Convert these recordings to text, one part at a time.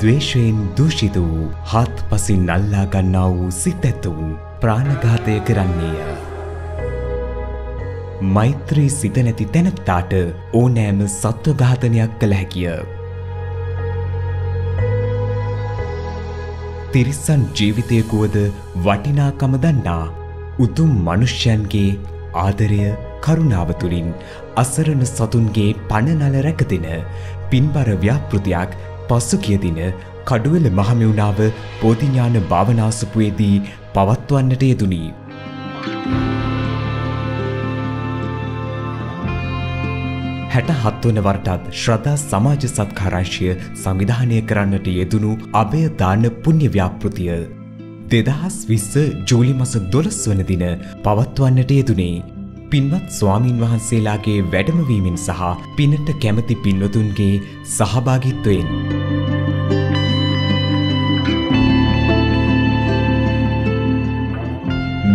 ද්වේශයෙන් දූෂිත වූ හත් පසින් අල්ලා ගන්නා වූ සිත ඇතුන් ප්‍රාණඝාතය කරන්නේය. මෛත්‍රී සිත නැති තැනැත්තාට ඕනෑම සත්ව ඝාතනයක් කළ හැකිය. තිරිස්සන් ජීවිතයකුවද වටිනාකම දන්නා උතුම් මනුෂ්‍යයන්ගේ ආදරය කරුණාව තුළින් අසරණ සතුන්ගේ පණනල රැකදෙන පින්බර ව්‍යාපෘතියක් පස්සු කියදින කඩුවල මහමිවුණාව බෝධිඥාන භාවනාසපුයේදී පවත්වන්නට යෙදුණී. හැට හත්වන වරටත් ශ්‍රදා සමාජ සත්කාරංශය සංවිධානය කරන්නට යෙදුණු අභය දාන පුුණ්්‍ය ව්‍යාපෘතිය. දෙදහස් විස්ස ජූලි මස දොළස් වනදින පවත්වන්නට යෙදුනේ පින්වත් ස්වාමීන් වහන්සේලාගේ වැඩමවීමෙන් සහ පිනට කැමති පින්වතුන්ගේ සහභාගිත්වයෙන්.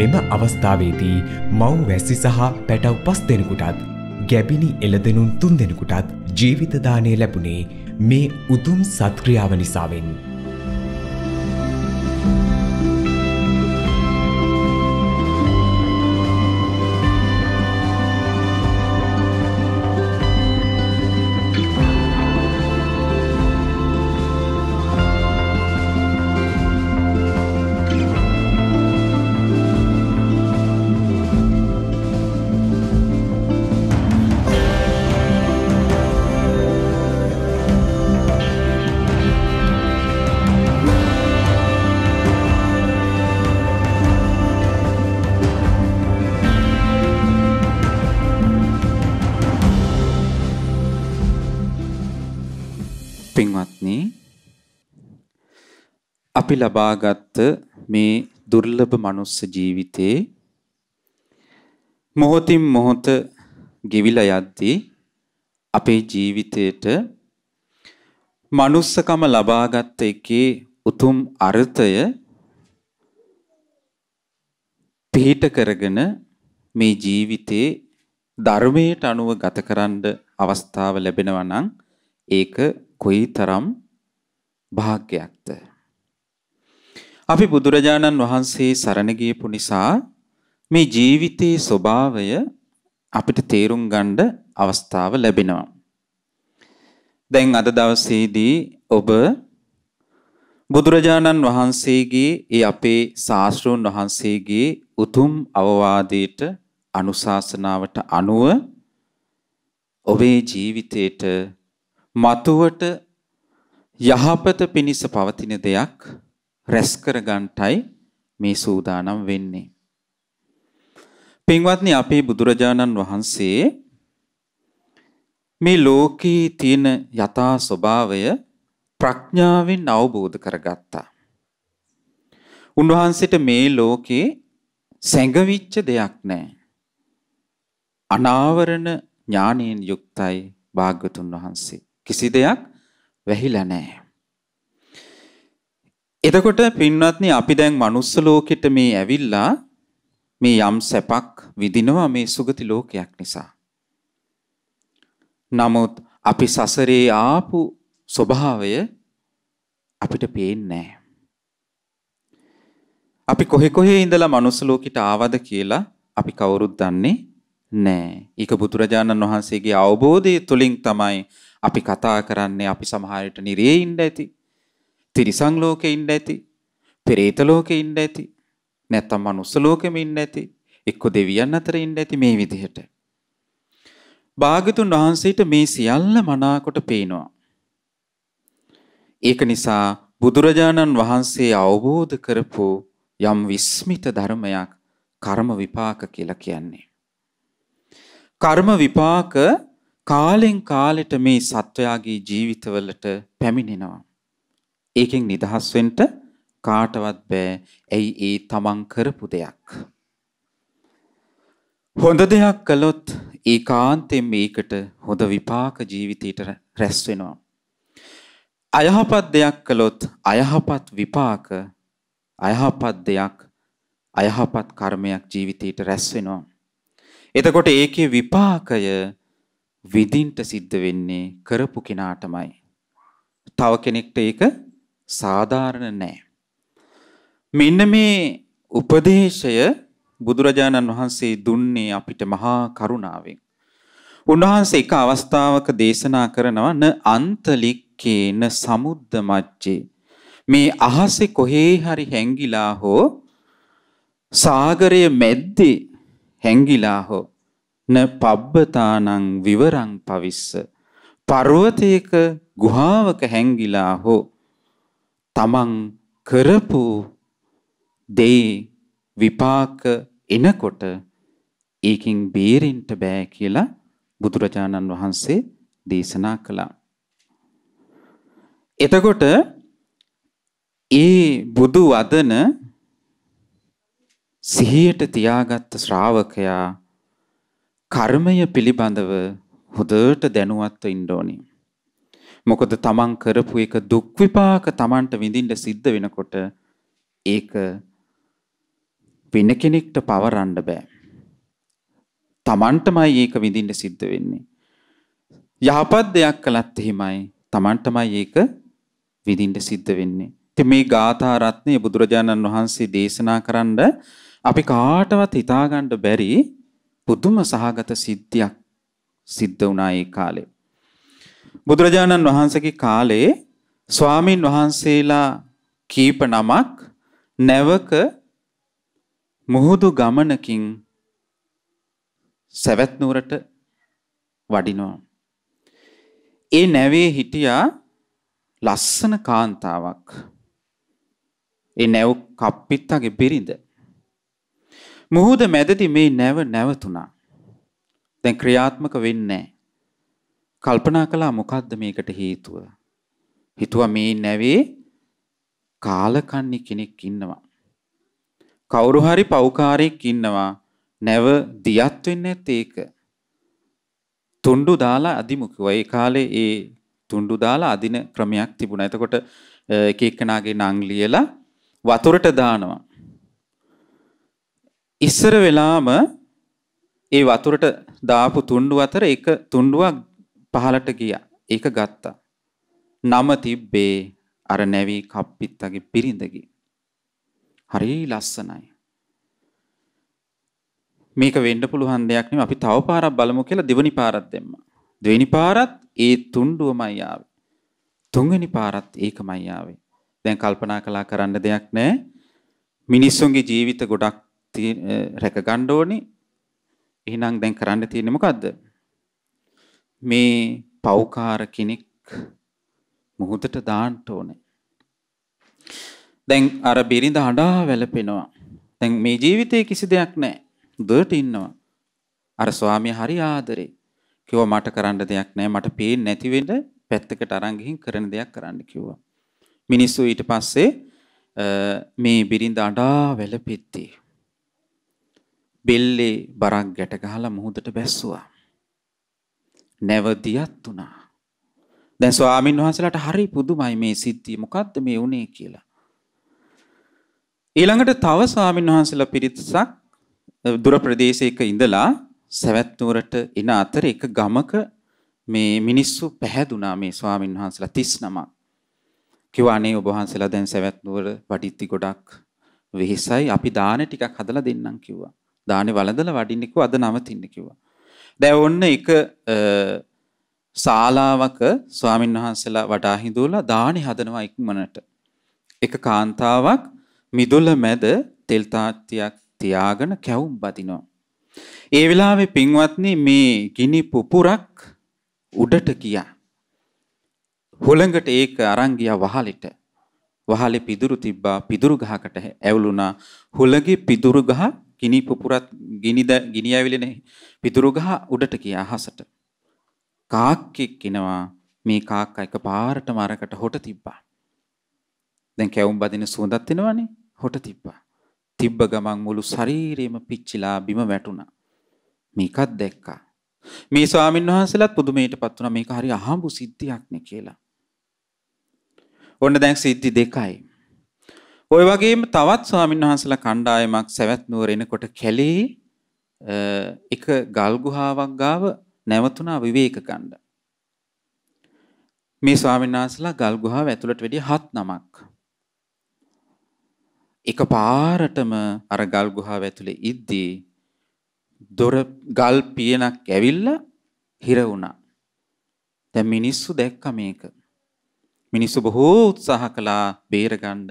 මෙම අවස්ථාවේදී මව් වැස්සි සහ පැටව් පස් දෙනෙකුටත් ගැබිනි එළදෙනුන් තුන් දෙනෙකුටත් ජීවිතදානය ලැබුණේ මේ උතුම් සත්ක්‍රියාව නිසාවෙන්. පින්වත්නි අපි ලබාගත් මේ දුර්ලභ මනුස්ස ජීවිතේ මොහොතින් මොහොත ගෙවිලා යද්දී අපේ ජීවිතේට මනුස්සකම ලබාගත් එකේ උතුම් අර්ථය පිහිට කරගෙන මේ ජීවිතේ ධර්මයට අනුව ගතකරන්න අවස්ථාව ලැබෙනවා නම් ඒක කොයි තරම් භාග්‍යයක්ද. අපි බුදුරජාණන් වහන්සේ සරණගියපු නිසා මේ ජීවිතයේ ස්වභාවය අපිට තේරුම් ගණ්ඩ අවස්ථාව ලැබෙනවා. දැන් අද දවසේදී ඔබ බුදුරජාණන් වහන්සේගේ ඒ අපේ ශාස්තෘන් වහන්සේගේ උතුම් අවවාදයට අනුශාසනාවට අනුව ඔබේ ජීවිතයට මතුවට යහපත පිණිස පවතින දෙයක් රැස් කරගන්ටයි මේ සූදානම් වෙන්නේ. පින්වත්නි අපේ බුදුරජාණන් වහන්සේ මේ ලෝකයේ තියෙන යථා ස්වභාවය ප්‍රඥාවෙන් අවබෝධ කරගත්තා. උන්වහන්සේට මේ ලෝකේ සැඟවිච්ච දෙයක් නැහැ. අනාවරණ ඥානයෙන් යුක්තයි භාග්‍යතුන් වහන්සේ. කිසි දෙයක් වැහිලා නැහැ. එතකොට පින්වත්නි අපි දැන් manuss ලෝකෙට මේ ඇවිල්ලා මේ යම් සැපක් විඳිනවා මේ සුගති ලෝකයක් නිසා. නමුත් අපි සසරේ ආපු ස්වභාවය අපිට පේන්නේ නැහැ. අපි කොහේ කොහේ ඉඳලා manuss ලෝකෙට ආවද කියලා අපි කවුරුත් දන්නේ නැහැ. ඒක බුදුරජාණන් වහන්සේගේ අවබෝධය තුලින් තමයි අපි කතා කරන්නේ අපි සමහරට නිරේ ඉන්න ඇති. තිරිසන් ලෝකේ ඉන්න ඇති. පෙරේත ලෝකේ ඉන්න ඇති. නැත්තම් මනුස්ස ලෝකෙම ඉන්න ඇති. එක්ක දෙවියන් අතර ඉන්න ඇති මේ විදිහට. භාගතුන් වහන්සේට මේ සියල්ල මනාකොට පේනවා. ඒක නිසා බුදුරජාණන් වහන්සේ අවබෝධ කරපු යම් විස්මිත ධර්මයක් කර්ම විපාක කියලා කියන්නේ. කර්ම විපාක කාලෙන් කාලෙට මේ සත්වයාගේ ජීවිතවලට පැමිණෙනවා. ඒකෙන් නිදහස් වෙන්න කාටවත් බෑ. ඇයි ඒ තමන් කරපු දෙයක්. හොඳ දෙයක් කළොත් ඒකාන්තයෙන් මේකට හොඳ විපාක ජීවිතයට රැස් වෙනවා. අයහපත් දෙයක් කළොත් අයහපත් විපාක අයහපත් දෙයක් අයහපත් කර්මයක් ජීවිතයට රැස් වෙනවා. එතකොට ඒකේ විපාකය විඳින්ට සිද්ධ වෙන්නේ කරපු කෙනාටමයි. තව කෙනෙක්ට ඒක සාධාරණ නෑ. මෙන්න මේ උපදේශය බුදුරජාණන් වහන්සේ දුන්නේ අපිට මහා කරුණාවෙන්. උන්වහන්සේ එක අවස්ථාවක දේශනා කරනවා න අන්තලික්කේන සමුද්ද මච්චේ මේ අහසේ කොහේ හරි හැංගිලා හෝ සාගරයේ මැද්දේ හැංගිලා හෝ න පබ්බතානං විවරං පවිස්ස පර්වතයක ගුහාවක හැංගිලා හෝ තමන් කරපු දේ විපාක එනකොට ඒකින් බේරෙන්ට බෑ කියලා බුදුරජාණන් වහන්සේ දේශනා කළා. එතකොට ඒ බුදු වදන සිහියට තියාගත් ශ්‍රාවකයා කර්මය පිළිබඳව හොදට දැනුවත්ව ඉන්න ඕනේ. මොකද තමන් කරපු එක දුක් විපාක තමන්ට විඳින්න සිද්ධ වෙනකොට ඒක වෙන කෙනෙක්ට පවරන්න බෑ. තමන්ටමයි ඒක විඳින්න සිද්ධ වෙන්නේ. යහපත් දෙයක් කළත් එහෙමයි තමන්ටමයි ඒක විඳින්න සිද්ධ වෙන්නේ. ඉතින් මේ ගාථා රත්නය බුදුරජාණන් වහන්සේ දේශනා කරන්න අපි කාටවත් හිතාගන්න බැරි පුදුම සහගත සිද්ධියක් සිද්ධ වුණා ඒ කාලේ. බුදුරජාණන් වහන්සේගේ කාලේ ස්වාමින් වහන්සේලා කීප නමක් නැවක මුහුදු ගමනකින් සැවැත් නුවරට වඩිනවා. ඒ නැවේ හිටියා ලස්සන කාන්තාවක්. ඒ නැව් කප්පිත්තගේ බිරිඳ. මුහුද මැදදි මේ නැව නැවතුණා. දැන් ක්‍රියාත්මක වෙන්නේ කල්පනා කළා මොකද්ද මේකට හේතුව? හිතුවා මේ නැවේ කාලකන්ණි කෙනෙක් ඉන්නවා. කවුරු හරි පව්කාරයෙක් ඉන්නවා. නැව දියත් වෙන්නේ නැත්තේ ඒක. තුණ්ඩු දාලා අදිමු කිව්වා. ඒ කාලේ ඒ තුණ්ඩු දාලා අදින ක්‍රමයක් තිබුණා. එතකොට එක එක්කනාගේ නම් ලියලා වතුරට දානවා. ඉස්සර වෙලාම ඒ වතුරට දාපු තුණ්ඩු අතර එක තුණ්ඩුවක් පහලට ගියා. ඒක ගත්තා. නම තිබ්බේ අර නැවි කප්පිත්තගේ පිරිඳගි. හරි ලස්සනයි. මේක වෙන්න පුළුවන් දෙයක් නෙමෙයි. අපි තව පාරක් බලමු කියලා දෙවෙනි පාරක් දෙන්න. දෙවෙනි පාරත් ඒ තුණ්ඩුවමයි ආවේ. තුන්වෙනි පාරත් ඒකමයි ආවේ. දැන් කල්පනා කළා කරන්න දෙයක් නැහැ. මිනිස්සුන්ගේ ජීවිත ගොඩක් Eh, රැක ගන්න ඕනේ. එහෙනම් දැන් කරන්න තියෙන්නේ මොකද්ද? මේ පෞකාර කෙනෙක් මොහොතට දාන්න ඕනේ. දැන් අර බිරිඳ හඬා වැළපෙනවා. දැන් මේ ජීවිතේ කිසි දෙයක් නැහැ. දුරට ඉන්නවා. අර ස්වාමියා හරි ආදරේ. කිව්වා මට කරන්න දෙයක් නැහැ. මට පේන්නේ නැති වෙන්න පැත්තකට අරන් ගිහින් කරන දෙයක් කරන්න කිව්වා. මිනිස්සු ඊට පස්සේ eh, මේ බිරිඳ අඬා වැළපෙtti. බෙල්ලේ බරක් ගැට ගහලා මුහුදට බැස්සුවා. නැවතියත් උනා. දැන් ස්වාමින් වහන්සේලාට හරි පුදුමයි මේ සිද්ධිය. මොකද්ද මේ වුනේ කියලා. ඊළඟට තව ස්වාමින් වහන්සේලා පිරිසක් දුර ප්‍රදේශයක ඉඳලා සවැත් නුවරට එන අතර එක ගමක මේ මිනිස්සු පැහැදුනා මේ ස්වාමින් වහන්සේලා 39ක්. කිව්වා අනේ ඔබ වහන්සේලා දැන් සවැත් නුවර වටිත්ති ගොඩක් වෙහෙසයි අපි දාන ටිකක් හදලා දෙන්නම් කිව්වා. දානේ වළඳලා වඩින්න කිව්වා අද නවතින්න කිව්වා. දැන් ඔන්න එක ශාලාවක ස්වාමින් වහන්සේලා වඩා හිඳුවලා දානේ හදනවා ඉක්මනට. එක කාන්තාවක් මිදුල මැද තෙල් තාත්තියක් තියාගෙන කැවුම් බදිනවා. ඒ වෙලාවේ පින්වත්නි මේ ගිනි පුපුරක් උඩට ගියා. හොළඟට ඒක අරන් ගියා වහලෙට. වහලේ පිදුරු තිබ්බා පිදුරු ගහකට ඇවුලුණා. හොළඟේ පිදුරු ගහ ගිනි පුපුරත් ගිනිද ගිනි ඇවිලෙන පිදුරු ගහ උඩට ගියා අහසට. කාක්කෙක් එනවා මේ කාක්කා එකපාරටම අරකට හොට තිබ්බා. දැන් කැවුම් බදින සුවඳක් එනවනේ හොට තිබ්බා. තිබ්බ ගමන් මුළු ශරීරෙම පිච්චිලා බිම වැටුණා. මේකත් දැක්කා. මේ ස්වාමීන් වහන්සේලාත් පුදුමයටපත් වුණා මේක හරි අහඹු සිද්ධියක් නේ කියලා. ඔන්න දැන් සිද්ධි දෙකයි. ඔය වගේම තවත් ස්වාමීන් වහන්සලා කණ්ඩායමක් සැවැත් නුවර එනකොට කැලේ එක ගල්ගුහාවක් ගාව නැවතුණා විවේක ගන්න. මේ ස්වාමීන් වහන්සලා ගල්ගුහාව ඇතුළට වැඩිය හත් නමක්. එක පාරටම අර ගල් ගුහාව ඇතුලේ ඉද්දී දොර ගල් පියනක් ඇවිල්ලා හිර වුණා. දැන් මිනිස්සු දැක්ක මේක. මිනිස්සු බොහෝ උත්සාහ කළා බේරගන්න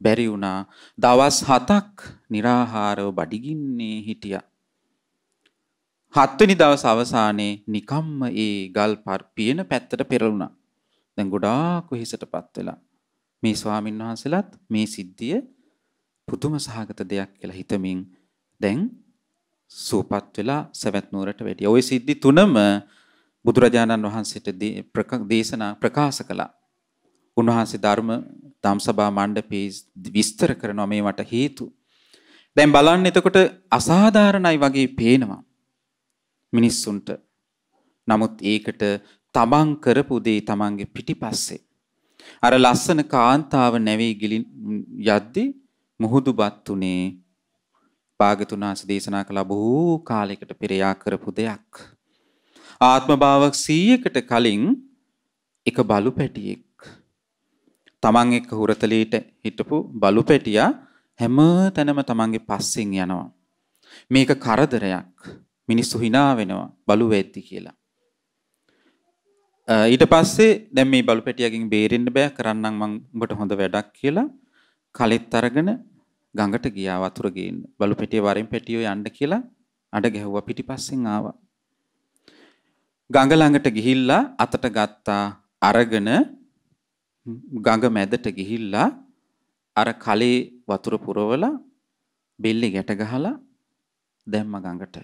බැරි වුණා. දවස් 7ක් निराහාරව බඩගින්නේ හිටියා. හත්වෙනි දවස් අවසානයේ නිකම්ම ඒ ගල් පියන පැත්තට පෙරළුණා. දැන් ගොඩාක් වෙහෙසටපත් වෙලා මේ ස්වාමින් වහන්සේලාත් මේ සිද්ධිය පුදුම සහගත දෙයක් කියලා හිතමින් දැන් සූපත් වෙලා සවැත් නුවරට වැඩියා. ওই සිද්ධි තුනම බුදුරජාණන් වහන්සේට දේශනා ප්‍රකාශ කළා. උන්වහන්සේ ධර්ම දම්සභා මණ්ඩපේ විස්තර කරනවා මේවට හේතු. දැන් බලන්න එතකොට අසාධාරණයි වගේ පේනවා මිනිස්සුන්ට. නමුත් ඒකට තමන් කරපු දේ තමන්ගේ පිටිපස්සේ. අර ලස්සන කාන්තාව නැවේ ගිලි යද්දී මුහුදුපත් උනේ භාගතුනාස දේශනා කළ බොහෝ කාලයකට පෙර යා කරපු දෙයක්. ආත්මභාවක් 100කට කලින් එක බලු පැටියෙක් තමන් එක්ක හුරතලීට හිටපු බලු පෙටියා හැම තැනම තමන්ගේ පස්සෙන් යනවා. මේක කරදරයක්. මිනිස්සු hina වෙනවා බලු වෙද්දි කියලා. ඊට පස්සේ දැන් මේ බලු පෙටියගෙන් බේරෙන්න බෑ කරන්නම් මං උඹට හොඳ වැඩක් කියලා කලෙත් අරගෙන ගඟට ගියා වතුර ගේන්න. බලු පෙටිය වරින් පෙටියෝ යන්න කියලා අඬ ගැහුවා පිටිපස්සෙන් ආවා. ගඟ ළඟට ගිහිල්ලා අතට ගත්තා අරගෙන ගඟ මැදට ගිහිල්ලා අර කලේ වතුර පුරවලා බෙල්ලේ ගැට ගහලා දැම්ම ගඟට.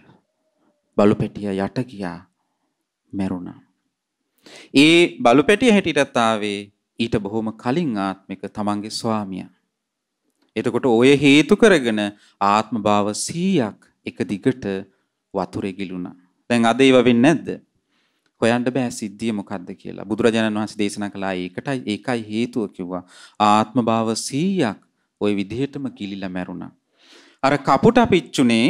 බලු පැටියා යට ගියා මැරුණා. ඒ බලු පැටිය හැටියටත් ආවේ ඊට බොහොම කලින් ආත්මික තමන්ගේ ස්වාමියා. එතකොට ඔය හේතු කරගෙන ආත්ම භාව 100ක් එක දිගට වතුරේ ගිලුණා. දැන් අද ඒව වෙන්නේ නැද්ද? හොයන්න බෑ සිද්ධිය මොකද්ද කියලා. බුදුරජාණන් වහන්සේ දේශනා කළා ඒකටයි ඒකයි හේතුව කිව්වා. ආත්ම භාව 100ක් ওই විදිහටම කිලිලා මැරුණා. අර කපුට පිච්චුනේ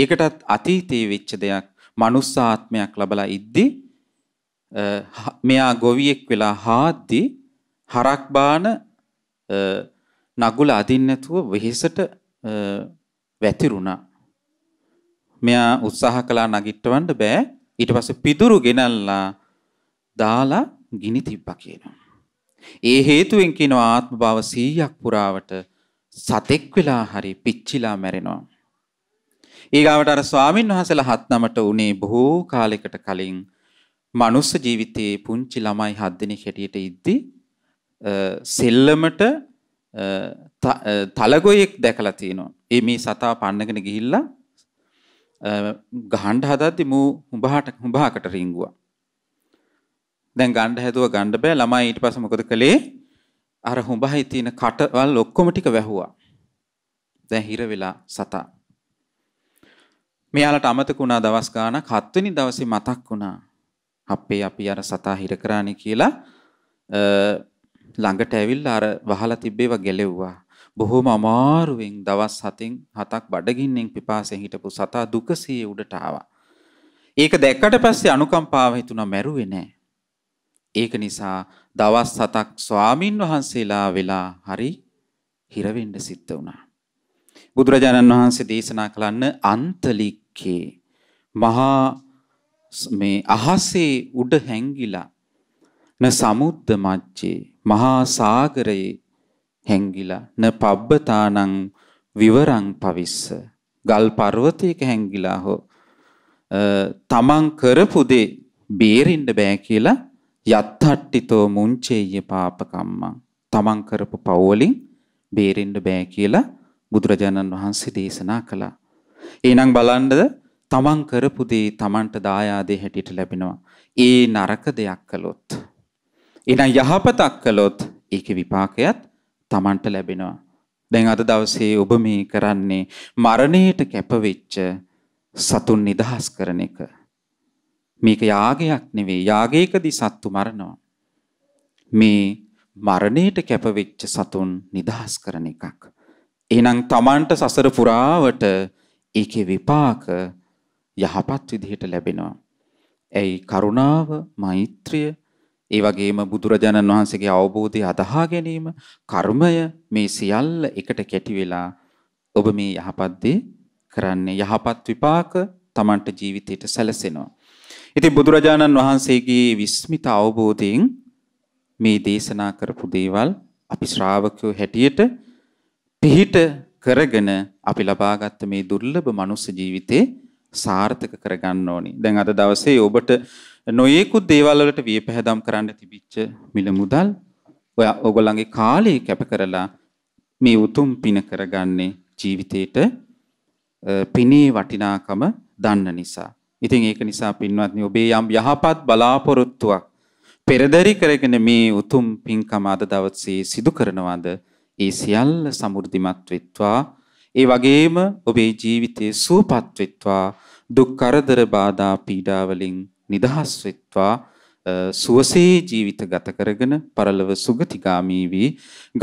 ඒකටත් අතීතේ වෙච්ච දෙයක්. මනුස්ස ආත්මයක් ලැබලා ඉද්දී මෙයා ගොවියෙක් වෙලා හාද්දී හරක් බාන නගුල අදින්න නැතුව වෙහෙසට වැතිරුණා. මෙයා උත්සාහ කළා නගිට්ටවන්න බෑ. ඊට පස්සේ පිදුරු ගෙනල්ලා දාලා ගිනි තිබ්බා කියනවා. ඒ හේතුවෙන් කියනවා ආත්ම භව 100ක් පුරාවට සතෙක් වෙලා හරි පිච්චිලා මැරෙනවා. ඊගාවට අර ස්වාමින් වහන්සේලා හත් නමට උනේ බොහෝ කාලයකට කලින් මනුස්ස ජීවිතයේ පුංචි ළමයි හත් දෙනෙක් හැටියට ඉද්දි සෙල්ලමට තලගොයෙක් දැකලා තියෙනවා. ඒ මේ සතා පන්නගෙන ගිහිල්ලා ගහන්ඩ හදද්දි මූ හුඹහට හුඹහකට රිංගුවා. දැන් ගණ්ඩ හැදුව ගණ්ඩ බෑ ළමයි ඊට පස්සේ මොකද කළේ? අර හුඹහයි තියෙන කටවල් ඔක්කොම ටික වැහුවා. දැන් හිර වෙලා සතා. මෙයාලට අමතක වුණා දවස් ගානක් හත්වෙනි දවසේ මතක් වුණා. අපේ අපි අර සතා හිර කරානේ කියලා ළඟට ඇවිල්ලා අර වහලා තිබ්බේව ගැලෙව්වා. බොහොම අමාරුවෙන් දවස් 7න් 7ක් බඩගින්නෙන් පිපාසෙන් හිටපු සතා දුකසේ උඩට ආවා. ඒක දැක්කට පස්සේ අනුකම්පාව හිතුණා මැරුවේ නෑ. ඒක නිසා දවස් 7ක් ස්වාමින් වහන්සේලා වෙලා හරි හිරවෙන්න සිද්ධ වුණා. බුදුරජාණන් වහන්සේ දේශනා කළන්න අන්තලික්කේ මහා මේ අහසේ උඩ හැංගිලා න සමුද්ද මජ්ජේ මහා සාගරයේ හැංගිලා න පබ්බතානං විවරං පවිස්ස ගල් පර්වතයක හැංගිලා හෝ තමන් කරපු දේ බේරෙන්න බෑ කියලා යත්හට්ටිතෝ මුංචේය පාපකම්මං තමන් කරපු පව් වලින් බේරෙන්න බෑ කියලා බුදුරජාණන් වහන්සේ දේශනා කළා. එහෙනම් බලන්නද තමන් කරපු දේ තමන්ට දායාදේ හැටියට ලැබෙනවා. ඒ නරක දෙයක් කළොත්. එහෙනම් යහපතක් කළොත් ඒකේ විපාකයත් Tamanට ලැබෙනවා. දැන් අද දවසේ ඔබ මේ කරන්නේ මරණයට කැපවෙච්ච සතුන් නිදහස් කරන එක. මේක යාගයක් නෙවෙයි. යාගයකදී සත්තු මරනවා. මේ මරණයට කැපවෙච්ච සතුන් නිදහස් කරන එකක්. එහෙනම් Tamanට සසර පුරාවට ඒකේ විපාක යහපත් විදිහට ලැබෙනවා. ඇයි කරුණාව, මෛත්‍රිය ඒ වගේම බුදුරජාණන් වහන්සේගේ අවබෝධය අදහා ගැනීම, කර්මය මේ සියල්ල එකට කැටි වෙලා ඔබ මේ යහපත් කරන්නේ යහපත් විපාක Tamanට ජීවිතයට සැලසෙනවා. ඉතින් බුදුරජාණන් වහන්සේගේ විස්මිත අවබෝධයෙන් මේ දේශනා කරපු දේවල් අපි ශ්‍රාවකයෝ හැටියට පිහිට කරගෙන අපි ලබාගත්ත මේ දුර්ලභ මනුස්ස ජීවිතේ සාර්ථක කරගන්න ඕනි. දැන් අද දවසේ ඔබට නොයේකුත් දේවල් වලට වියපැහැදම් කරන්න තිබිච්ච මිල මුදල් ඔය ඔයගොල්ලන්ගේ කාලය කැප කරලා මේ උතුම් පින කරගන්නේ ජීවිතේට පිනේ වටිනාකම දන්න නිසා. ඉතින් ඒක නිසා පින්වත්නි ඔබේ යම් යහපත් බලාපොරොත්තුවක් පෙරදරි කරගෙන මේ උතුම් පින්කම අද දවසේ සිදු කරනවාද ඒ සියල්ල සමෘද්ධිමත් වෙත්වා ඒ වගේම ඔබේ ජීවිතයේ සුවපත් වෙත්වා දුක් කරදර බාධා පීඩා වලින් නිදහස් වෙත්වා සුවසේ ජීවිත ගත කරගෙන පරලොව සුගතිගාමී වී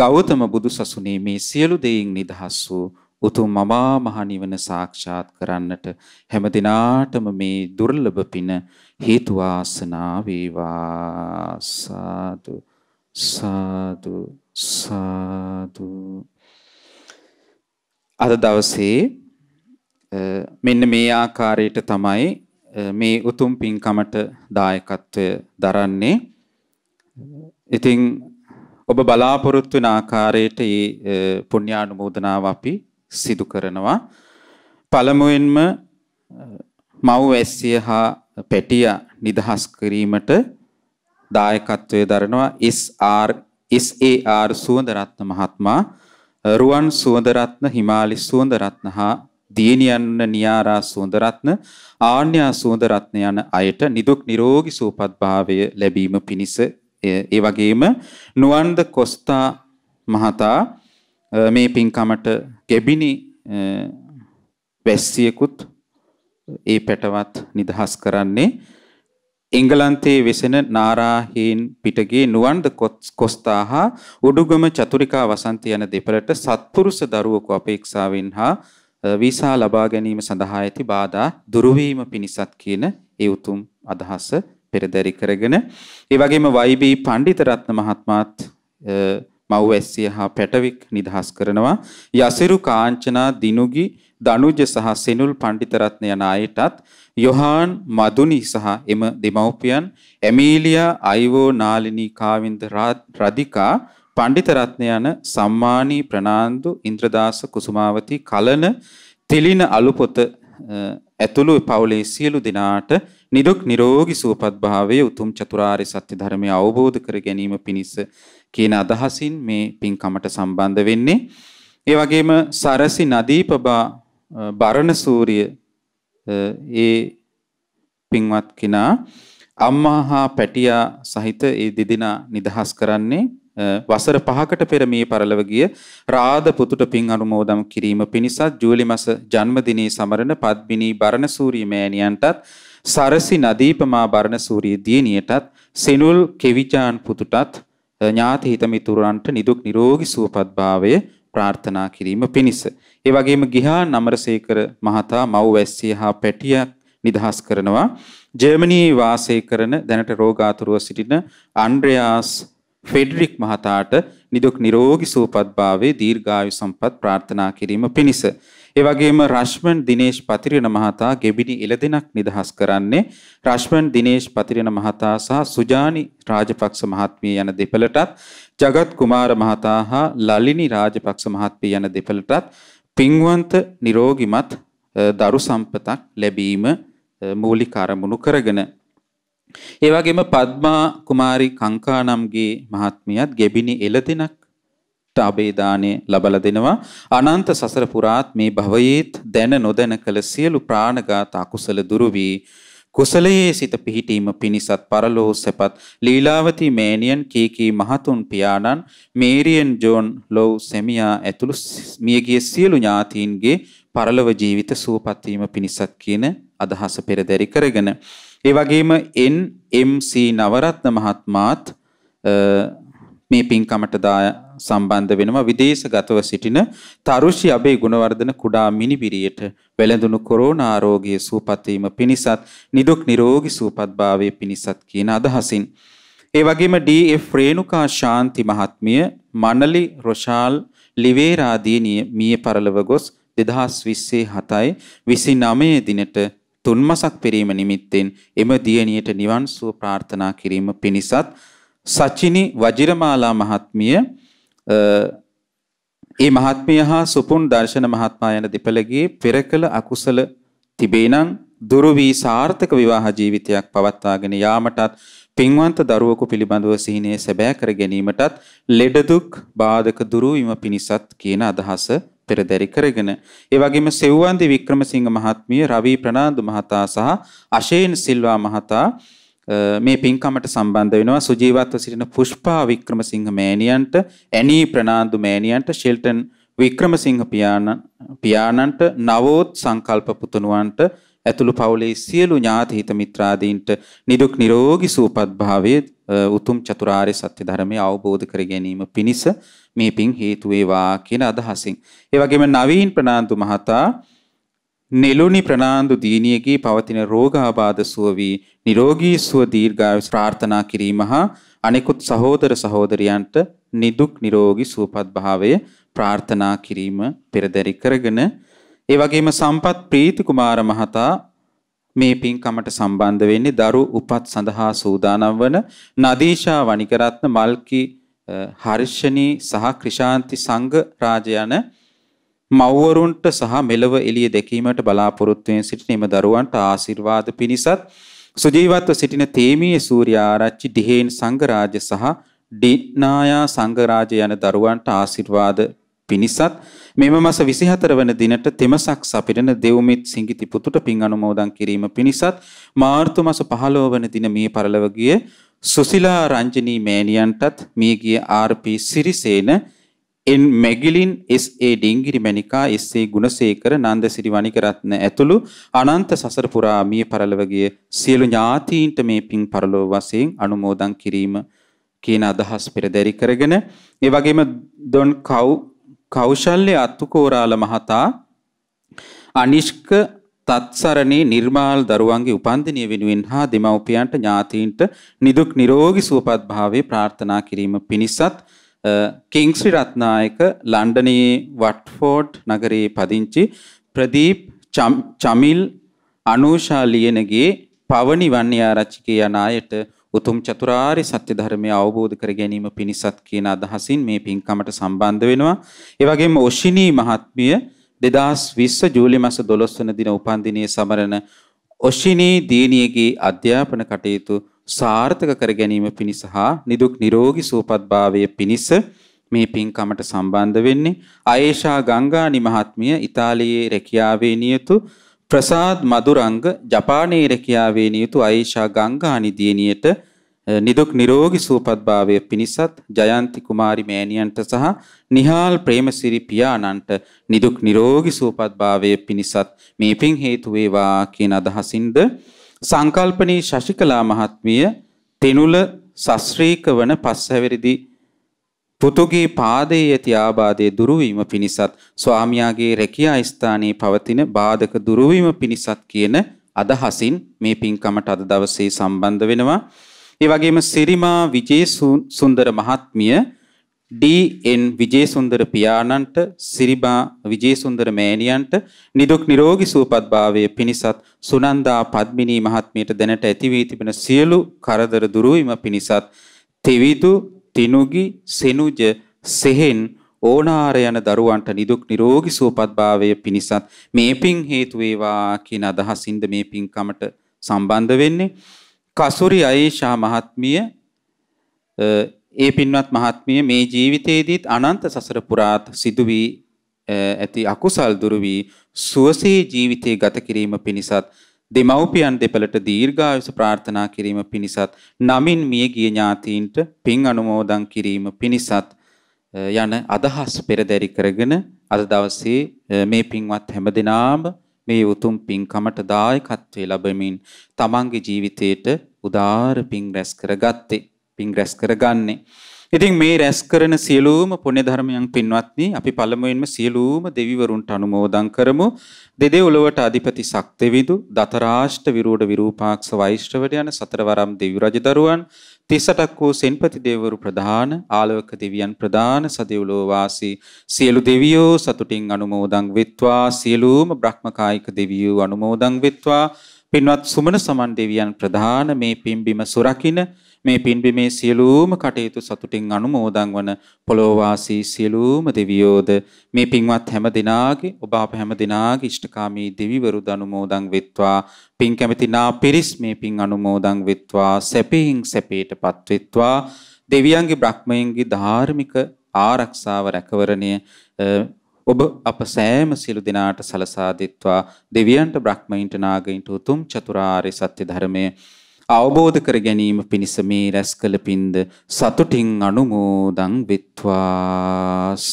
ගෞතම බුදු සසුනේ මේ සියලු දෙයින් නිදහස් වූ උතුම් මමා මහ නිවන සාක්ෂාත් කරන්නට හැම දිනාටම මේ දුර්ලභ පින හේතු වාසනා වේවා සාදු සාදු සාදු අද දවසේ මෙන්න මේ ආකාරයට තමයි මේ උතුම් පින්කමට දායකත්වය දරන්නේ. ඉතින් ඔබ බලාපොරොත්තු වෙන ආකාරයට මේ පුණ්‍යානුමෝදනාව අපි සිදු කරනවා. පළමුවෙන්ම මව් ඇස්සිය හා පැටිය නිදහස් කිරීමට දායකත්වය දරනවා SR SAR සුවඳරත්න මහත්මයා රුවන් සුවඳරත්න හිමාලි සුවඳරත්න හා දියණියන්න නියාරා සුවඳරත්න ආන්‍යා සුවඳරත්න යන අයට නිදුක් නිරෝගී සුවපත් භාවය ලැබීම පිණිස ඒ වගේම නුවන්ද කොස්තා මහතා මේ පින්කමට ගැබිනි වැස්සියකුත් ඒ පැටවත් නිදහස් කරන්නේ එංගලන්තයේ වෙසෙන නාරාහීන් පිටගේ නුවන්ද කොස්තා හා උඩුගම චතුරිකා වසන්ත යන දෙපළට සත්පුරුෂ දරුවෙකු අපේක්ෂාවෙන් හා වීසා ලබා ගැනීම සඳහා ඇති බාධා දුරු වීම පිණිසත් කියන ඒ උතුම් අදහස පෙරදරි කරගෙන ඒ වගේම YB පණ්ඩිතරත්න මහත්මයාත් මව්ඇස්සිය හා පැටවික් නිදහස් කරනවා යසිරු කාංචනා දිනුගි දනුජ සහ සෙනුල් පණ්ඩිතරත්න යන අයටත් යොහාන් මදුනි සහ එම දෙමව්පියන් ඇමීලියා අයිවෝ නාලිනී කාවින්ද රාධිකා පණ්ඩිත රත්න යන සම්මානී ප්‍රනාන්දු ඉන්ද්‍රදාස කුසුමාවති කලන තිලින අලුපොත ඇතුළු පවුලේ සියලු දෙනාට නිරොග් නිරෝගී සුවපත් භාවයේ උතුම් චතුරාර්ය සත්‍ය ධර්මය අවබෝධ කර ගැනීම පිණිස කියන අදහසින් මේ පින්කමට සම්බන්ධ වෙන්නේ. ඒ වගේම සරසි නදීපබා බරණ සූරිය ඒ පින්වත් කිනා අම්මා හා පැටියා සහිත ඒ දෙදෙනා නිදහස් කරන්නේ වසර 5කට පෙර මේ පරලව ගිය රාද පුතුට පින් අනුමෝදන් කිරීම පිණිසත් ජූලි මාස ජන්මදිනයේ සමරන පද්මිනී බරණසූරි මෑණියන්ටත් සරසි නදීපමා බරණසූරි දියණියටත් සෙනුල් කෙවිචාන් පුතුටත් ඥාති හිත මිතුරන්ට නිදුක් නිරෝගී සුවපත්භාවය ප්‍රාර්ථනා කිරීම පිණිස ඒ වගේම ගිහා නමරසේකර මහතා මව්වැස්සිය හා පැටියක් නිදහස් කරනවා ජර්මනී වාසය කරන දැනට රෝගාතුරව සිටින අන්ඩ්‍රයාස් ෆෙඩරික් මහතාට නිදුක් නිරෝගී සුවපත්භාවයේ දීර්ඝායු සම්පත් ප්‍රාර්ථනා කිරීම පිණිස ඒ වගේම රශ්මන් දිනේෂ් පතිරණ මහතා ගෙබිඩි ඉලදෙනක් නිදහස් කරන්නේ රශ්මන් දිනේෂ් පතිරණ මහතා සහ සුජානි රාජපක්ෂ මහත්මිය යන දෙපළටත් ජගත් කුමාර මහතා හා ලලිනි රාජපක්ෂ මහත්මිය යන දෙපළටත් පින්වන්ත නිරෝගිමත් දරු සම්පතක් ලැබීම මූලික අරමුණු කරගෙන ඒ වගේම පద్මා කුමාරි කංකානම්ගේ මහත්මියත් ගෙබිනි එළදෙනක් අබේදානය ලබල දෙනවා අනන්ත සසර පුරාත් මේ භවයේත් දැන නොදැන කළ සියලු ප්‍රාණඝාත අකුසල දුරු වී කුසලයේ සිත පිහිටීම පිණිසත් පරලෝ සැපත් ලීලාවති මෑනියන් කීකී මහතුන් පියාණන් මේරියන් ජෝන් ලොව් සෙමියා ඇතුළු මියගිය සියලු ඥාතීන්ගේ පරලොව ජීවිත සුවපත් වීම පිණිසත් කියන අදහස පෙරදරි කරගෙන ඒ වගේම NMC නවරත්න මහත්මාත් මේ පින්කමට සම්බන්ධ වෙනවා විදේශගතව සිටින තරුෂි අබේ ගුණවර්ධන කුඩා මිනිබිරියට වැළඳුණු කොරෝනා රෝගී සුවපත් වීම පිණිසත් නිදුක් නිරෝගී සුවපත්භාවය පිණිසත් කියන අදහසින් ඒ වගේම DF රේණුකා ශාන්ති මහත්මිය මනලි රොෂාල් ලිවේරා දිනිය මිය පරලව ගොස් 2027 29 දිනට තුන් මාසක් පෙරීම නිමිත්තෙන් එම දියණියට නිවන් සුව ප්‍රාර්ථනා කිරීම පිණිසත් සචිනි වජිරමාලා මහත්මිය ඒ මහත්මිය හා සුපුන් දර්ශන මහත්මයා යන දෙපළගේ පෙරකල අකුසල තිබේනම් දුරු වී සාර්ථක විවාහ ජීවිතයක් පවත්වාගෙන යාමටත් පින්වන්ත දරුවෙකු පිළිබඳව සිහිනය සැබෑ කර ගැනීමටත් ලෙඩ දුක් බාධක දුරු වීම පිණිසත් කියන අදහස පෙරදරි කරගෙන ඒ වගේම සෙව්වන්ති වික්‍රමසිංහ මහත්මිය රවි ප්‍රනාන්දු මහතා සහ අශේන් සිල්වා මහතා මේ පින්කමට සම්බන්ධ වෙනවා සුජීවත්ව සිටින පුෂ්පා වික්‍රමසිංහ මෑණියන්ට ඇනී ප්‍රනාන්දු මෑණියන්ට ෂෙල්ටන් වික්‍රමසිංහ පියාණන් පියාණන්ට නවෝත් සංකල්ප පුතුණුවන්ට ඇතුළු පවුලේ සියලු ඥාති හිත මිත්‍රාදීන්ට නිදුක් නිරෝගී සුවපත් භාවයේ උතුම් චතුරාර්ය සත්‍ය ධර්මය අවබෝධ කර ගැනීම පිණිස මේ පින් හේතු වේවා කියන අදහසින්. ඒ වගේම නවීන් ප්‍රනාන්දු මහතා නෙළුනි ප්‍රනාන්දු දීනියගේ පවතින රෝගාබාධ සුව වී නිරෝගී සුව දීර්ඝායුෂ ප්‍රාර්ථනා කිරීම හා අනෙකුත් සහෝදර සහෝදරියන්ට නිදුක් නිරෝගී සුවපත් භාවය ප්‍රාර්ථනා කිරීම පෙරදරි කරගෙන ඒ වගේම සම්පත් ප්‍රීති කුමාර මහතා මේ පින්කමට සම්බන්ධ වෙන්නේ දරු උපත් සඳහා සූදානම් වන නදීෂා වණිකරත්න මල්කි හර්ෂණී සහ ක්‍රිෂාන්ති සංඝ රාජ යන මව්වරුන්ට සහ මෙලව එළිය දැකීමට බලාපොරොත්තු වෙන සිටින එම දරුවන්ට ආශිර්වාද පිණිසත් සුජීවත්ව සිටින තේමී සූර්යා ආරච්චි දිහේන් සංඝ රාජ සහ ඩිනායා සංඝ රාජ යන දරුවන්ට ආශිර්වාද පිණිසත් මෙම මස 24 වන දිනට තෙමසක් සපිරෙන දෙව්මෙත් සිඟිති පුතුට පින් අනුමෝදන් කිරීම පිණිසත් මාර්තු මස 15 වන දින මේ පරලව ගිය සුසිලා රංජනී මෑණියන්ටත් මියගිය R P. Sirisena N Magilin S A. Dingiri Manika S A. Gunasekara Nandasiri Wanikaratne ඇතුළු අනන්ත සසර පුරා මිය පරලව ගිය සියලු ඥාතීන්ට මේ පින් පරලොව වශයෙන් අනුමෝදන් කිරීම කියන අදහස් පෙරදරි කරගෙන ඒ වගේම දොන් කව් කෞශල්‍ය අත්තුකෝරාල මහතා අනිෂ්ක තත්සරණේ නිර්මාල් දරුවන්ගේ උපන්දිනය වෙනුවෙන් හා දෙමව්පියන්ට ඥාතීන්ට නිදුක් නිරෝගී සුවපත් භාවය ප්‍රාර්ථනා කිරීම පිණිසත් කිංස්රි රත්නායක ලන්ඩනයේ වට්ෆෝඩ් නගරයේ පදිංචි ප්‍රදීප් චමිල් අනුෂා ලියනගේ පවනි වන්‍යාරචිකය යන අයට උතුම් චතුරාර්ය සත්‍ය ධර්මය අවබෝධ කර ගැනීම පිණිසත් කියන අදහසින් මේ පින්කමට සම්බන්ධ වෙනවා. ඒ වගේම ඔෂිනී මහත්මිය 2020 ජූලි මාස 12 වන දින උපන්දිනයේ සමරන ඔෂිනී දීනියගේ අධ්‍යාපන කටයුතු සාර්ථක කර ගැනීම පිණිස හා නිදුක් නිරෝගී සුවපත්භාවය පිණිස මේ පින්කමට සම්බන්ධ වෙන්නේ ආයේෂා ගංගානි මහත්මිය ඉතාලියේ රැකියාවේ නියුතු ප්‍රසාද් මදුරංග ජපානයේ රැකියාවේ නියුතු අයිෂා ගංගානි දියණියට නිදුක් නිරෝගී සුවපත්භාවය පිණිසත් ජයන්ති කුමාරි මෑණියන්ට සහ නිහාල් ප්‍රේමසිරි පියාණන්ට නිදුක් නිරෝගී සුවපත්භාවය පිණිසත් මේ පින් හේතු වේවා කියන අදහසින්ද සංකල්පනී ශශිකලා මහත්මිය තෙනුල සස්ත්‍රීක වන පස්හැවිරිදී පුතුගේ පාදයේ ඇති ආබාධය දුරුවීම පිණිසත් ස්වාමියාගේ රැකියා ස්ථානයේ පවතින බාධක දුරුවීම පිණිසත් කියන අදහසින් මේ පින්කමට අද දවසේ සම්බන්ධ වෙනවා. ඒ වගේම සිරිමා විජේ සුන්දර මහත්මිය ඩී.එන්. විජේසුන්දර පියාණන්ට සිරිබා විජේසුන්දර මෑණියන්ට නිදුක් නිරෝගී සුවපත් භාවය පිණිසත් සුනන්දා පද්මිනී මහත්මියට දැනට ඇති වී තිබෙන සියලු කරදර දුරු වීම පිණිසත් තෙවිදු තිනුගි සෙනුජ සෙහෙන් ඕනාර යන දරුවන්ට නිදුක් නිරෝගී සුවපත්භාවය පිණිසත් මේ පිං හේතු වේවා කියන අදහසින්ද මේ පිංකමට සම්බන්ධ වෙන්නේ කසුරි අයේෂා මහත්මිය ඒ පින්වත් මහත්මිය මේ ජීවිතයේදීත් අනන්ත සසර පුරාත් සිදු වී ඇති අකුසල් දුරු වී සුවසේ ජීවිතය ගත කිරීම පිණිසත් දෙමව්පියන් දෙපළට දීර්ඝායුෂ ප්‍රාර්ථනා කිරීම පිණිසත් නමින් මියගිය ඥාතීන්ට පින් අනුමෝදන් කිරීම පිණිසත් යන අදහස් පෙරදරි කරගෙන අද දවසේ මේ පින්වත් හැමදෙනාම මේ උතුම් පින්කමට දායකත්වයේ ලැබෙමින් තමන්ගේ ජීවිතයට උදාාර පින් රැස් කරගත්තේ පින් රැස් කරගන්නේ ඉතින් මේ රැස් කරන සියලුම පුණ්‍ය ධර්මයන් පින්වත්නි අපි පළමුවෙන්ම සියලුම දෙවිවරුන්ට අනුමෝදන් කරමු. දෙදේ ඔලවට අධිපති සක්තෙවිදු, දතරාෂ්ට විරෝඩ විරූපාක්ෂ වෛශ්‍රවට යන සතරවරම් දෙවි රජදරුවන්, 38ක් වූ සෙන්පති දෙවිවරු ප්‍රධාන, ආලවක දෙවියන් ප්‍රධාන, සදෙව්ලෝ වාසී සියලු දෙවියෝ සතුටින් අනුමෝදන් වෙත්වා, සියලුම බ්‍රහ්මකායික දෙවියෝ අනුමෝදන් වෙත්වා. පින්වත් සුමන සමන් දෙවියන් ප්‍රධාන මේ පින්බිම සුරකින්න මේ පින්බිමේ සියලූම කටයුතු සතුටින් අනුමෝදන් වන පොළොවවාසී සියලූම දෙවියෝද මේ පින්වත් හැම දෙනාගේ ඔබ අප හැම දෙනාගේ ඉෂ්ඨකාමී දෙවිවරු දනුමෝදන් වෙත්වා පින් කැමතිනා පිරිස් මේ පින් අනුමෝදන් වෙත්වා සැපයෙන් සැපේටපත් වෙත්වා දෙවියන්ගේ බ්‍රහ්මයන්ගේ ධාර්මික ආරක්ෂාව රැකවරණය ඔබ අප සෑම සියලු දෙනාට සලසා දෙත්වා දෙවියන්ට බ්‍රහ්මයින්ට නාගයින්ට උතුම් චතුරාර්ය සත්‍ය ධර්මය අවබෝධ කර ගැනීම පිණිස මේ රැස් කළ පින්ද සතුටින් අනුමෝදන් වෙත්වා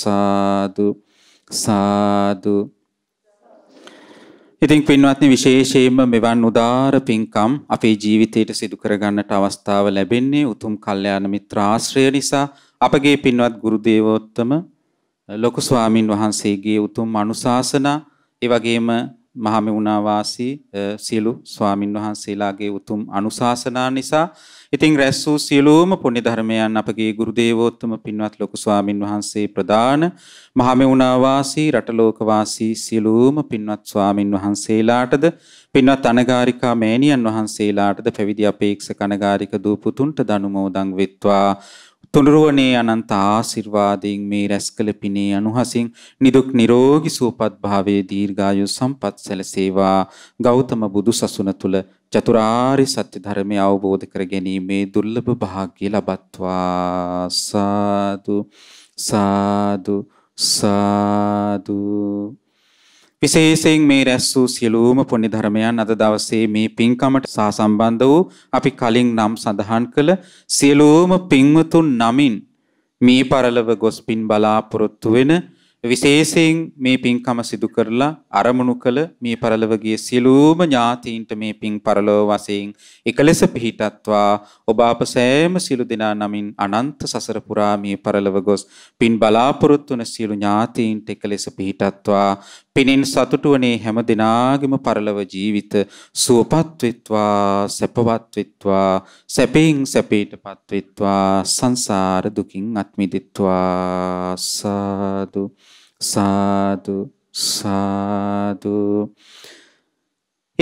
සාදු සාදු ඉතින් පින්වත්නි විශේෂයෙන්ම මෙවන් උදාර පින්කම් අපේ ජීවිතයට සිදු කරගන්නට අවස්ථාව ලැබෙන්නේ උතුම් කල්යාණ මිත්‍රාශ්‍රය නිසා අපගේ පින්වත් ගුරු දේවෝත්තම ලොකු ස්වාමින් වහන්සේගේ උතුම් අනුශාසනා ඒ වගේම මහමෙවුනා වාසී සියලු ස්වාමින් වහන්සේලාගේ උතුම් අනුශාසනා නිසා ඉතින් රැස් වූ සියලුම පුණ්‍ය ධර්මයන් අපගේ ගුරු දේවෝත්තම පින්වත් ලොකු ස්වාමින් වහන්සේ ප්‍රදාන මහමෙවුනා වාසී රටලෝක වාසී සියලුම පින්වත් ස්වාමින් වහන්සේලාටද පින්වත් අනගාരികා මෑණියන් වහන්සේලාටද පැවිදි අපේක්ෂ කනගාരിക දූපුතුන්ට දනුමෝදන් වෙත්වා තුනුරුවනේ අනන්ත ආශිර්වාදයෙන් මේ රැස්කල පිනේ අනුහසින් නිදුක් නිරෝගී සුවපත් භාවයේ දීර්ඝායු සම්පත් සැලසේවා ගෞතම බුදු සසුන තුල චතුරාර්ය සත්‍ය ධර්මය අවබෝධ කර ගැනීමේ දුර්ලභ භාග්‍ය ලබත්වා සාදු සාදු සාදු විශේෂයෙන් මේ රැස් වූ සියලුම පුණ්‍ය ධර්මයන් අද දවසේ මේ පින්කමට සහසම්බන්ධ වූ අපි කලින් නම් සඳහන් කළ සියලුම පින්වතුන් නමින් මේ පරලව ගොස් පින් බලාපොරොත්තු වෙන විශේෂයෙන් මේ පින්කම සිදු කරලා අරමුණු කළ මේ පරලව ගිය සියලුම ඥාතීන්ට මේ පින් පරලව වශයෙන් එකලෙස පිහිටත්වා ඔබ අප සෑම සියලු දෙනා නමින් අනන්ත සසර පුරා මේ පරලව ගොස් පින් බලාපොරොත්තු වන සියලු ඥාතීන්ට එකලෙස පිහිටත්වා පිනෙන් සතුටු වනේ හැම දිනාගෙම පරලව ජීවිත සුවපත් වෙත්වා සැපවත් වෙත්වා සැපෙන් සැපේටපත් වෙත්වා සංසාර දුකින් අත් මිදෙත්වා සාදු සාදු සාදු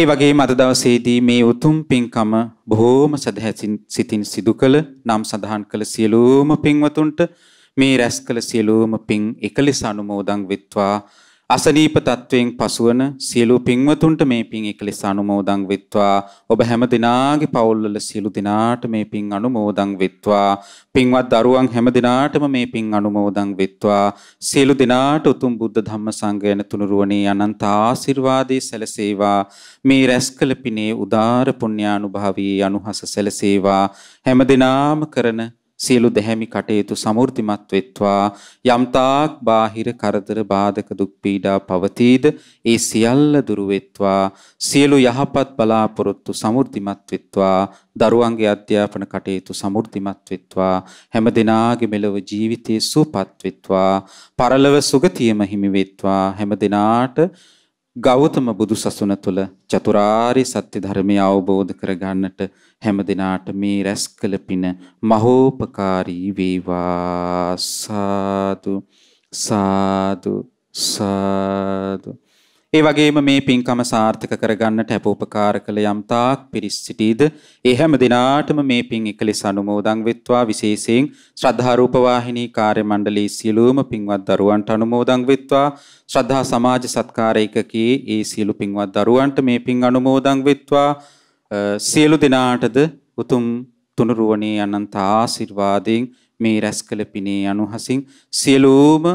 ඒ වගේම අද දවසේදී මේ උතුම් පින්කම බොහෝම සදහැසින් සිතින් සිදු කළ නම් සඳහන් කළ සියලුම පින්වතුන්ට මේ රැස් කළ සියලුම පින් එකලෙස අනුමෝදන් වෙත්වා අසනීප තත්වයෙන් පසුවන සියලු පින්වතුන්ට මේ පින් එකලෙස අනුමෝදන් වෙත්වා ඔබ හැම දිනාගේ පවුල්වල සියලු දිනාට මේ පින් අනුමෝදන් වෙත්වා පින්වත් දරුවන් හැම දිනාටම මේ පින් අනුමෝදන් වෙත්වා සියලු දිනාට උතුම් බුද්ධ ධම්ම සංඝ යන තුනුරුවනේ අනන්ත ආශිර්වාදේ සැලසේවා මේ රැස්කල පිනේ උදාර පුණ්‍යානුභාවී අනුහස සැලසේවා හැම දිනාම කරන සියලු දැහැමි කටයුතු සමෘද්ධිමත් වෙත්වා යම්තාක් බාහිර කරදර බාධක දුක් පීඩා පවතීද ඒ සියල්ල දුරු වෙත්වා සියලු යහපත් බලාපොරොත්තු සමෘද්ධිමත් වෙත්වා දරුවන්ගේ අධ්‍යාපන කටයුතු සමෘද්ධිමත් වෙත්වා හැම දිනාගේ මෙලොව ජීවිතයේ සුවපත් වෙත්වා පරලොව සුගතියම හිමි වෙත්වා හැම දිනාට ගෞතම බුදු සසුන තුළ චතුරාරි සත්‍ය ධර්මය අවබෝධ කරගන්නට හැම දිනාට මේ රැස් කළ පින මහෝපකාරී වේවා සාදු සාදු සා ඒ වගේම මේ පින්කම සාර්ථක කරගන්නට හැපෝපකාර කළ යම් තාක් පිරිස් සිටීද ඒ හැම දිනාටම මේ පින් එකලෙස අනුමෝදන් වෙත්වා විශේෂයෙන් ශ්‍රද්ධා රූප වාහිනී කාර්ය මණ්ඩලයේ සියලුම පින්වත් දරුවන්ට අනුමෝදන් වෙත්වා ශ්‍රද්ධා සමාජ සත්කාර ඒකකයේ ඒ සියලු පින්වත් දරුවන්ට මේ පින් අනුමෝදන් වෙත්වා සියලු දෙනාටද උතුම් තුනුරුවනේ අනන්ත ආශිර්වාදයෙන් මේ රැස් කළ පිනේ අනුහසින් සියලුම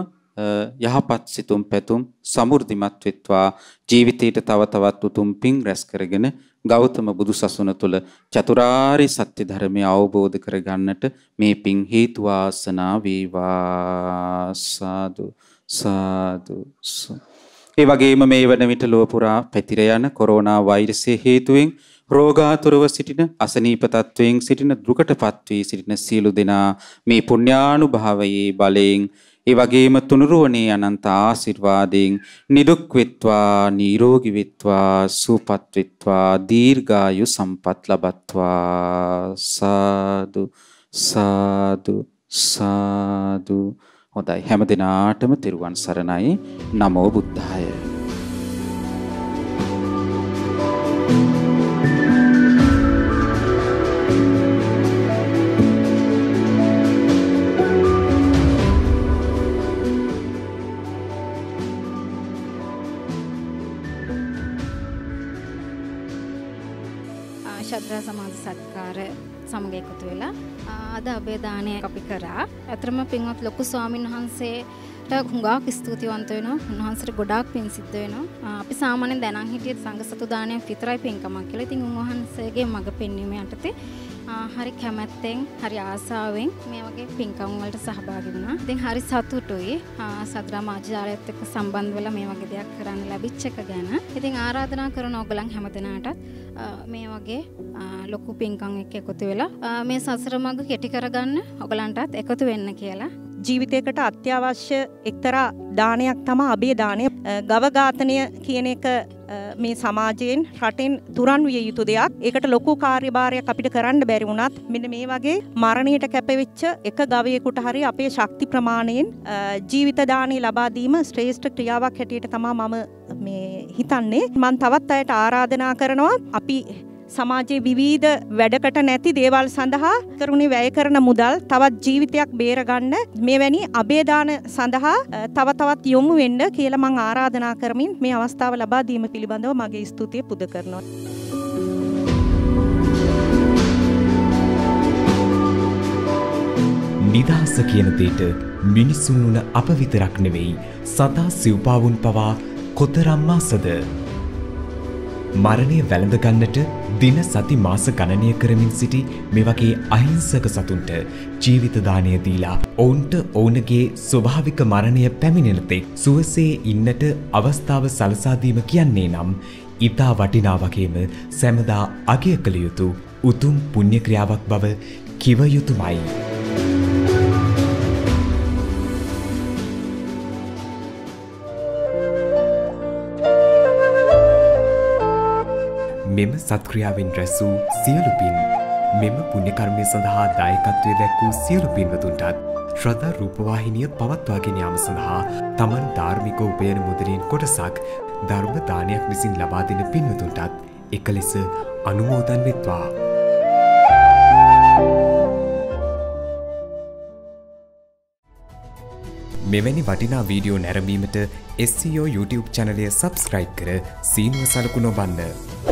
යහපත් සිතුම් පැතුම් සමෘද්ධිමත් වෙත්වා ජීවිතයට තව තවත් උතුම් පින් රැස් කරගෙන ගෞතම බුදුසසුන තුල චතුරාරි සත්‍ය ධර්මය අවබෝධ කරගන්නට මේ පින් හේතු වාසනා වේවා සාදු සාදු ඒ වගේම මේ වන විට ලොව පුරා පැතිර යන කොරෝනා වෛරසය හේතුවෙන් රෝගාතුරව සිටින අසනීප තත්වයෙන් සිටින දුකටපත් වී සිටින සියලු දෙනා මේ පුණ්‍යානුභාවයේ බලයෙන් ඒ වගේම තුනුරුවනේ අනන්ත ආශිර්වාදයෙන් නිදුක් වෙත්වා, නිරෝගී වෙත්වා, සුවපත් වෙත්වා, දීර්ඝායු සම්පත් ලබත්වා. සාදු සාදු සාදු හොඳයි හැම දිනාටම තෙරුවන් සරණයි නමෝ බුද්ධාය දානය අපි කරා. ඇතරම පින්වත් ලොකු ස්වාමීන් වහන්සේට හුඟක් ස්තුතිවන්ත වෙනවා. උන්වහන්සේට ගොඩාක් පින් සිද්ධ වෙනවා. අපි සාමාන්‍යයෙන් දැනන් හිටියත් සංඝ සතු දානයක් විතරයි පින්කමක් කියලා. ඉතින් උන්වහන්සේගේ මඟ පෙන්වීම යටතේ හරි කැමැත්තෙන් හරි ආසාාවෙන් මේ වගේ පින්කම් වලට සහභාගි වුණා. ඉතින් හරි සතුටුයි. සතරා මාධ්‍යාලයත් එක්ක සම්බන්ධ වෙලා මේ වගේ දෙයක් කරන්න ලැබිච්ච එක ගැන. ඉතින් ආරාධනා කරන ඔයගලන් හැමදෙනාටත් මේ වගේ ලොකු පින්කම් එක්ක එකතු වෙලා මේ සසර මඟ කෙටි කරගන්න ඔයගලන්ටත් එකතු වෙන්න කියලා ජීවිතයකට අත්‍යවශ්‍ය එක්තරා දානයක් තම අබේ දානය ගවඝාතනය කියන එක මේ සමාජයෙන් රටෙන් තුරන් විය යුතු දෙයක් ඒකට ලොකු කාර්යභාරයක් අපිට කරන්න බැරි වුණත් මෙන්න මේ වගේ මරණයට කැපවෙච්ච එක ගවයෙකුට හරි අපේ ශක්ති ප්‍රමාණයෙන් ජීවිත දානය ලබා දීම ශ්‍රේෂ්ඨ ක්‍රියාවක් හැටියට තමා මම මේ හිතන්නේ මන් තවත් අයට ආරාධනා කරනවා අපි සමාජයේ විවිධ වැඩකට නැති දේවල් සඳහා කරුණේ වැය කරන මුදල් තවත් ජීවිතයක් බේරගන්න මෙවැනි අබේදාන සඳහා තව තවත් යොමු වෙන්න කියලා මං ආරාධනා කරමින් මේ අවස්ථාව ලබා දීම පිළිබඳව මගේ ස්තුතිය පුද කරනවා. නිදහස කියන දෙයට මිනිසුන් වුණ අප විතරක් නෙවෙයි සතා සිව්පාවුන් පවා කොතරම්මාසද මරණය වැළඳගන්නට දින සති මාස ගණනය කරමින් සිටි මේ වගේ අහිංසක සතුන්ට ජීවිත දාණය දීලා ඔවුන්ට ඔවුන්ගේ ස්වභාවික මරණය පැමිණෙන තෙක් සුවසේ ඉන්නට අවස්ථාව සලසා දීම කියන්නේ නම් ඊතා වටිනා වගේම සැමදා අගය කළ යුතු උතුම් පුණ්‍ය ක්‍රියාවක් බව කිව යුතුයමයි. මෙම සත්ක්‍රියාවෙන් රැස් වූ සියලු පින් මෙම පුණ්‍යකර්මය සඳහා දායකත්වය දැක්වූ සියලු පින්වතුන්ටත් ශ්‍රදා රූපවාහිනිය පවත්වාගෙන යාම සඳහා තමන් ධාර්මික උපයන මුදලින් කොටසක් ධර්ම දානයක් විසින් ලබා දෙන පින්වතුන්ටත් එකලෙස අනුමෝදන් වෙත්වා. මෙවැනි වටිනා වීඩියෝ නැරඹීමට SEO YouTube චැනලය සබස්ක්‍රයිබ් කර සීනුව සලකු නොබන්න.